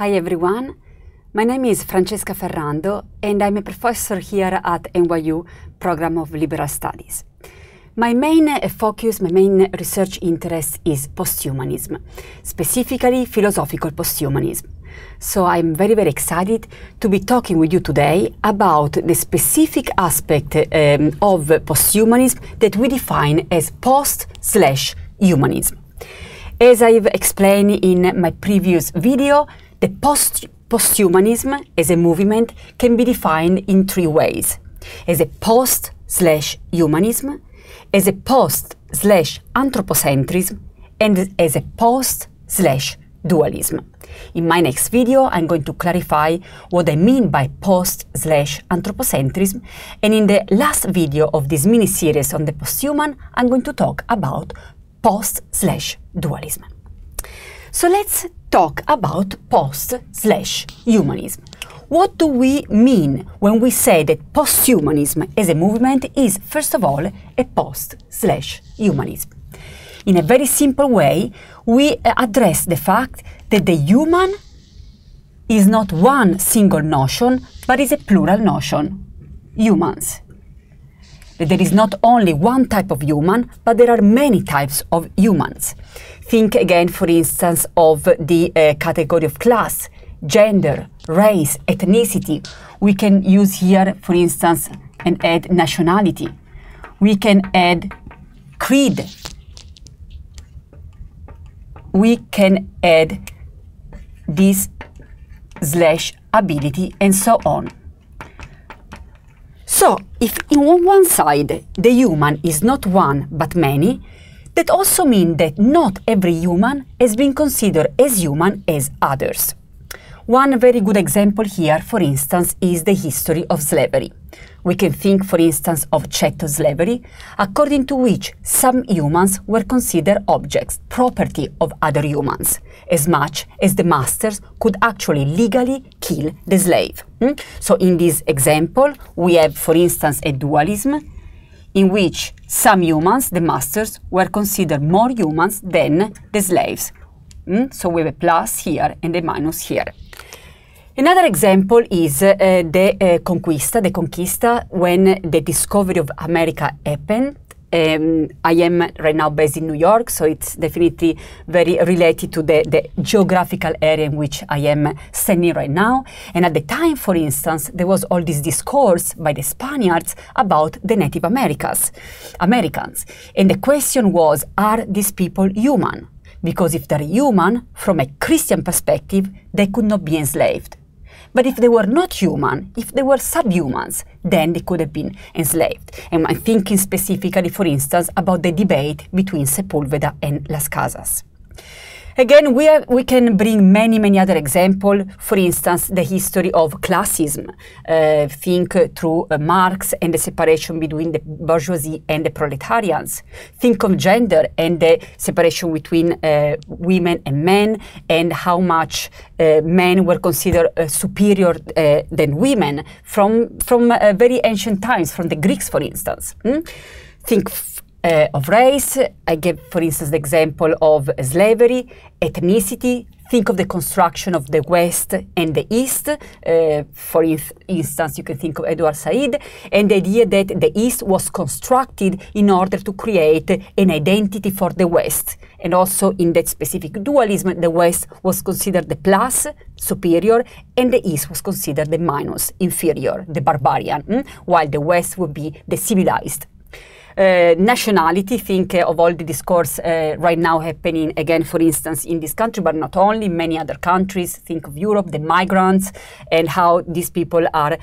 Hi everyone. My name is Francesca Ferrando and I'm a professor here at NYU Program of Liberal Studies. My main uh, focus, my main research interest is posthumanism, specifically philosophical posthumanism. So I'm very, very excited to be talking with you today about the specific aspect um, of posthumanism that we define as post slash humanism. As I've explained in my previous video, the post posthumanism as a movement can be defined in three ways as a post slash humanism, as a post slash anthropocentrism, and as a post slash dualism. In my next video, I'm going to clarify what I mean by post slash anthropocentrism, and in the last video of this mini series on the posthuman, I'm going to talk about post slash dualism. So let's talk about post slash humanism. What do we mean when we say that post humanism as a movement is, first of all, a post slash humanism? In a very simple way, we uh, address the fact that the human is not one single notion, but is a plural notion humans that there is not only one type of human, but there are many types of humans. Think again, for instance, of the uh, category of class, gender, race, ethnicity. We can use here, for instance, and add nationality. We can add creed. We can add this slash ability and so on. So, if on one side the human is not one but many, that also means that not every human has been considered as human as others. One very good example here, for instance, is the history of slavery. We can think, for instance, of chattel-slavery, according to which some humans were considered objects, property of other humans, as much as the masters could actually legally kill the slave. Hmm? So in this example, we have, for instance, a dualism in which some humans, the masters, were considered more humans than the slaves. Mm? So we have a plus here and a minus here. Another example is uh, the uh, conquista, the conquista, when the discovery of America happened. Um, I am right now based in New York, so it's definitely very related to the, the, geographical area in which I am standing right now. And at the time, for instance, there was all this discourse by the Spaniards about the Native Americas, Americans. And the question was, are these people human? Because if they're human, from a Christian perspective, they could not be enslaved. But if they were not human, if they were subhumans, then they could have been enslaved. And I'm thinking specifically, for instance, about the debate between Sepulveda and Las Casas. Again, we, we can bring many, many other examples. For instance, the history of classism. Uh, think uh, through uh, Marx and the separation between the bourgeoisie and the proletarians. Think of gender and the separation between uh, women and men and how much uh, men were considered uh, superior than women from, from very ancient times, from the Greeks, for instance. Mm? Think uh, of race. I give, for instance, the example of slavery, ethnicity. Think of the construction of the West and the East. Uh, for instance, you can think of Edward Said and the idea that the East was constructed in order to create an identity for the West. And also in that specific dualism, the West was considered the plus, superior, and the East was considered the minus, inferior, the barbarian, mm? while the West would be the civilized, uh, nationality. Think uh, of all the discourse uh, right now happening again, for instance, in this country, but not only, many other countries. Think of Europe, the migrants, and how these people are uh,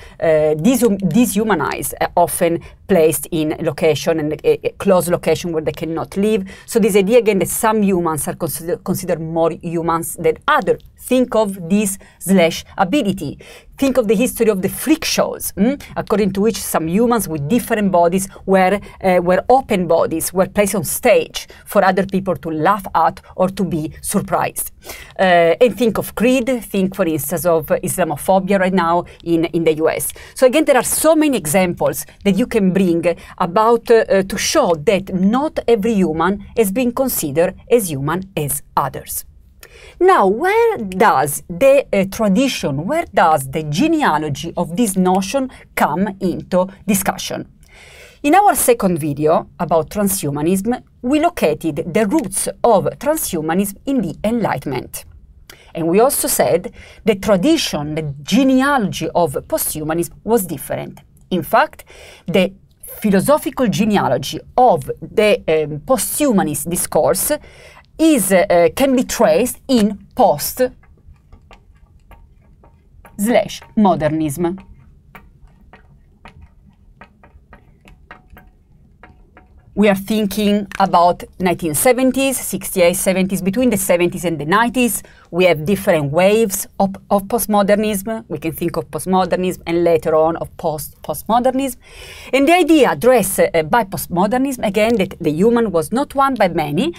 deshumanized, often placed in location and a, close location where they cannot live. So this idea again that some humans are consider considered more humans than other. Think of this slash ability. Think of the history of the freak shows, mm? according to which some humans with different bodies were, uh, were open bodies, were placed on stage for other people to laugh at or to be surprised. Uh, and think of creed, think, for instance, of Islamophobia right now in, in the US. So, again, there are so many examples that you can bring about uh, to show that not every human is being considered as human as others. Now, where does the uh, tradition, where does the genealogy of this notion come into discussion? In our second video about transhumanism, we located the roots of transhumanism in the Enlightenment. And we also said the tradition, the genealogy of posthumanism was different. In fact, the philosophical genealogy of the um, posthumanist discourse is uh, can be traced in post slash modernism. we are thinking about 1970s, 68, 70s, between the 70s and the 90s. We have different waves of, of postmodernism. We can think of postmodernism and later on of post postmodernism. And the idea addressed uh, by postmodernism, again, that the human was not one but many,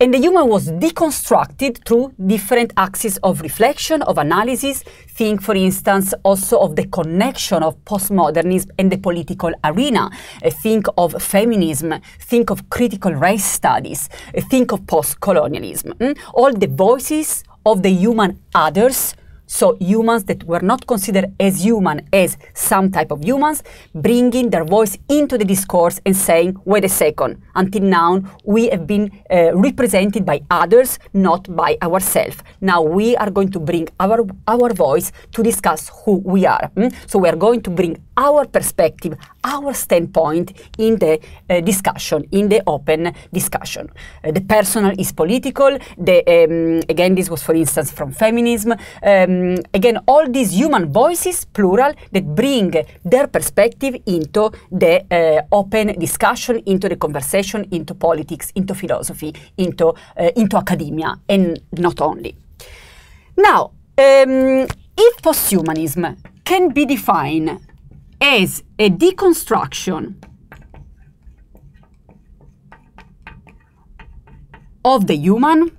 and the human was deconstructed through different axes of reflection, of analysis. Think, for instance, also of the connection of postmodernism and the political arena. Uh, think of feminism think of critical race studies, think of post colonialism. Mm? All the voices of the human others, so humans that were not considered as human, as some type of humans, bringing their voice into the discourse and saying, wait a second, until now we have been uh, represented by others, not by ourselves. Now we are going to bring our, our voice to discuss who we are. Mm? So we are going to bring our perspective, our standpoint in the uh, discussion, in the open discussion. Uh, the personal is political. The, um, again, this was, for instance, from feminism. Um, again, all these human voices, plural, that bring their perspective into the uh, open discussion, into the conversation, into politics, into philosophy, into, into academia, and not only. Now, um, if posthumanism can be defined as a deconstruction of the human.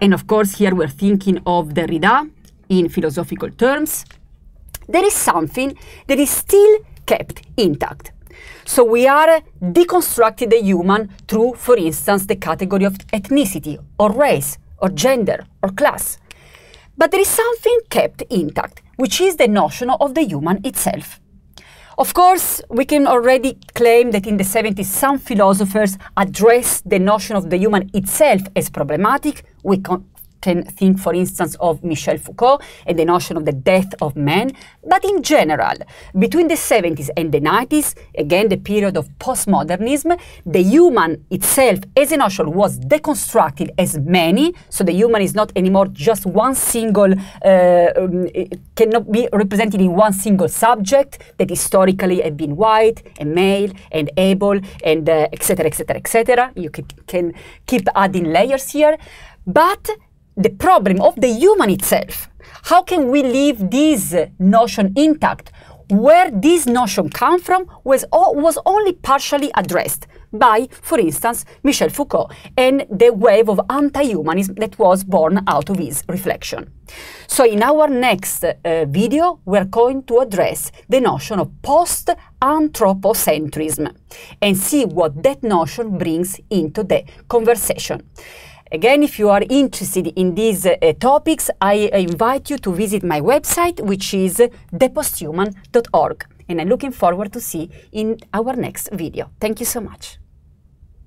And of course, here we're thinking of Derrida in philosophical terms. There is something that is still kept intact. So we are deconstructing the human through, for instance, the category of ethnicity or race or gender or class. But there is something kept intact which is the notion of the human itself. Of course, we can already claim that in the 70s some philosophers addressed the notion of the human itself as problematic, we, con can think, for instance, of Michel Foucault and the notion of the death of man. But in general, between the 70s and the 90s, again, the period of postmodernism, the human itself as a notion was deconstructed as many. So the human is not anymore just one single, uh, um, cannot be represented in one single subject that historically have been white and male and able and etc., etc., etc. You can, can keep adding layers here. But the problem of the human itself. How can we leave this notion intact? Where this notion come from was, was only partially addressed by, for instance, Michel Foucault and the wave of anti-humanism that was born out of his reflection. So in our next uh, video, we're going to address the notion of post-anthropocentrism and see what that notion brings into the conversation. Again, if you are interested in these uh, topics, I invite you to visit my website, which is theposthuman.org. And I'm looking forward to see in our next video. Thank you so much.